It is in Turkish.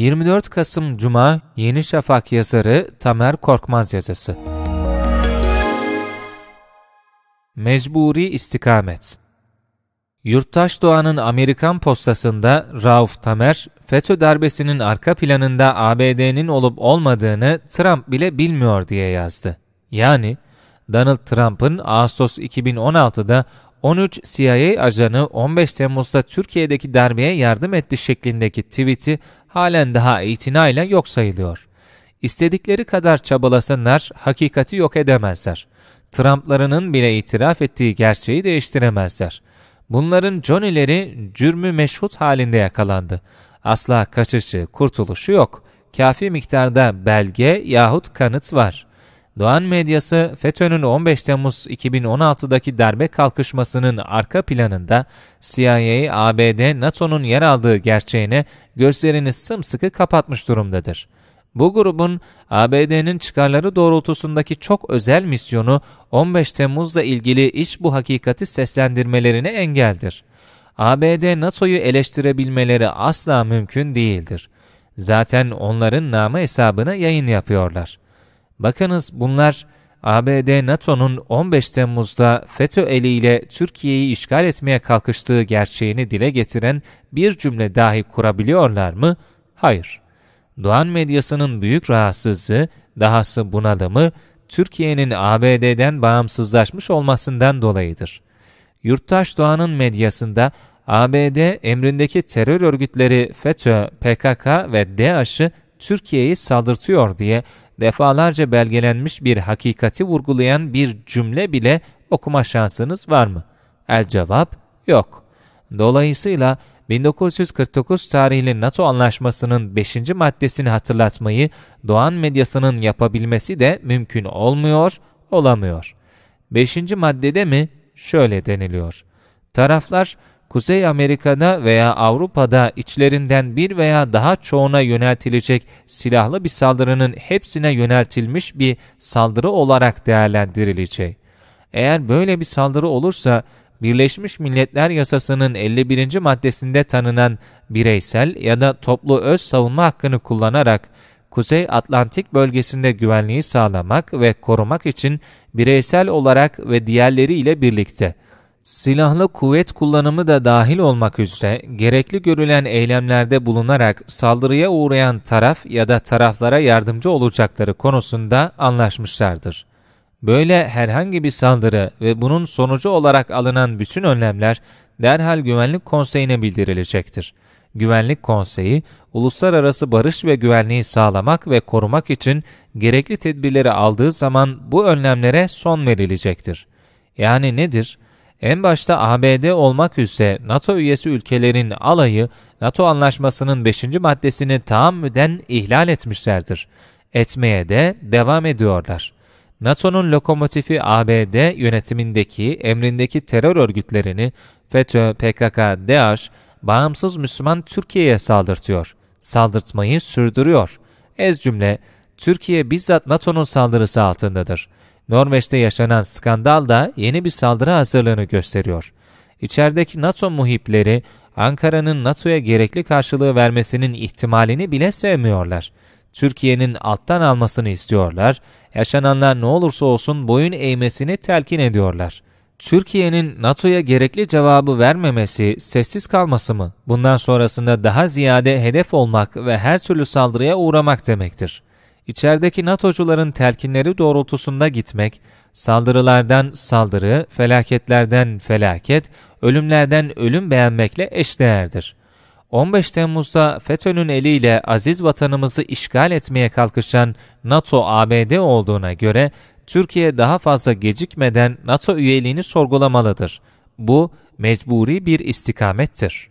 24 Kasım Cuma Yeni Şafak yazarı Tamer Korkmaz yazısı. Mecburi istikamet. Yurttaş Doğan'ın Amerikan postasında Rauf Tamer, FETÖ darbesinin arka planında ABD'nin olup olmadığını Trump bile bilmiyor diye yazdı. Yani Donald Trump'ın Ağustos 2016'da 13 CIA ajanı 15 Temmuz'da Türkiye'deki darbeye yardım etti şeklindeki tweet'i halen daha itinayla yok sayılıyor. İstedikleri kadar çabalasınlar, hakikati yok edemezler. Trump'larının bile itiraf ettiği gerçeği değiştiremezler. Bunların Johnny'leri cürmü meşhut halinde yakalandı. Asla kaçışı, kurtuluşu yok. Kafi miktarda belge yahut kanıt var.'' Doğan medyası FETÖ'nün 15 Temmuz 2016'daki derbe kalkışmasının arka planında CIA, ABD, NATO'nun yer aldığı gerçeğine gözlerini sımsıkı kapatmış durumdadır. Bu grubun ABD'nin çıkarları doğrultusundaki çok özel misyonu 15 Temmuz'la ilgili iş bu hakikati seslendirmelerine engeldir. ABD NATO'yu eleştirebilmeleri asla mümkün değildir. Zaten onların namı hesabına yayın yapıyorlar.'' Bakınız bunlar ABD NATO'nun 15 Temmuz'da FETÖ eliyle Türkiye'yi işgal etmeye kalkıştığı gerçeğini dile getiren bir cümle dahi kurabiliyorlar mı? Hayır. Doğan medyasının büyük rahatsızlığı, dahası bunalımı, Türkiye'nin ABD'den bağımsızlaşmış olmasından dolayıdır. Yurttaş Doğan'ın medyasında ABD emrindeki terör örgütleri FETÖ, PKK ve Daş'ı Türkiye'yi saldırtıyor diye defalarca belgelenmiş bir hakikati vurgulayan bir cümle bile okuma şansınız var mı? El cevap yok. Dolayısıyla 1949 tarihli NATO anlaşmasının 5. maddesini hatırlatmayı Doğan medyasının yapabilmesi de mümkün olmuyor, olamıyor. 5. maddede mi? Şöyle deniliyor. Taraflar Kuzey Amerika'da veya Avrupa'da içlerinden bir veya daha çoğuna yöneltilecek silahlı bir saldırının hepsine yöneltilmiş bir saldırı olarak değerlendirilecek. Eğer böyle bir saldırı olursa Birleşmiş Milletler Yasası'nın 51. maddesinde tanınan bireysel ya da toplu öz savunma hakkını kullanarak Kuzey Atlantik bölgesinde güvenliği sağlamak ve korumak için bireysel olarak ve diğerleriyle birlikte silahlı kuvvet kullanımı da dahil olmak üzere gerekli görülen eylemlerde bulunarak saldırıya uğrayan taraf ya da taraflara yardımcı olacakları konusunda anlaşmışlardır. Böyle herhangi bir saldırı ve bunun sonucu olarak alınan bütün önlemler derhal Güvenlik Konseyi'ne bildirilecektir. Güvenlik Konseyi, uluslararası barış ve güvenliği sağlamak ve korumak için gerekli tedbirleri aldığı zaman bu önlemlere son verilecektir. Yani nedir? En başta ABD olmak üzere NATO üyesi ülkelerin alayı NATO anlaşmasının 5. maddesini taammüden ihlal etmişlerdir. Etmeye de devam ediyorlar. NATO'nun lokomotifi ABD yönetimindeki emrindeki terör örgütlerini FETÖ, PKK, DAEŞ, bağımsız Müslüman Türkiye'ye saldırtıyor. Saldırtmayı sürdürüyor. Ez cümle, Türkiye bizzat NATO'nun saldırısı altındadır. Norveç'te yaşanan skandal da yeni bir saldırı hazırlığını gösteriyor. İçerideki NATO muhipleri Ankara'nın NATO'ya gerekli karşılığı vermesinin ihtimalini bile sevmiyorlar. Türkiye'nin alttan almasını istiyorlar, yaşananlar ne olursa olsun boyun eğmesini telkin ediyorlar. Türkiye'nin NATO'ya gerekli cevabı vermemesi, sessiz kalması mı? Bundan sonrasında daha ziyade hedef olmak ve her türlü saldırıya uğramak demektir. İçerideki NATO'cuların telkinleri doğrultusunda gitmek, saldırılardan saldırı, felaketlerden felaket, ölümlerden ölüm beğenmekle eşdeğerdir. 15 Temmuz'da FETÖ'nün eliyle aziz vatanımızı işgal etmeye kalkışan NATO-ABD olduğuna göre Türkiye daha fazla gecikmeden NATO üyeliğini sorgulamalıdır. Bu mecburi bir istikamettir.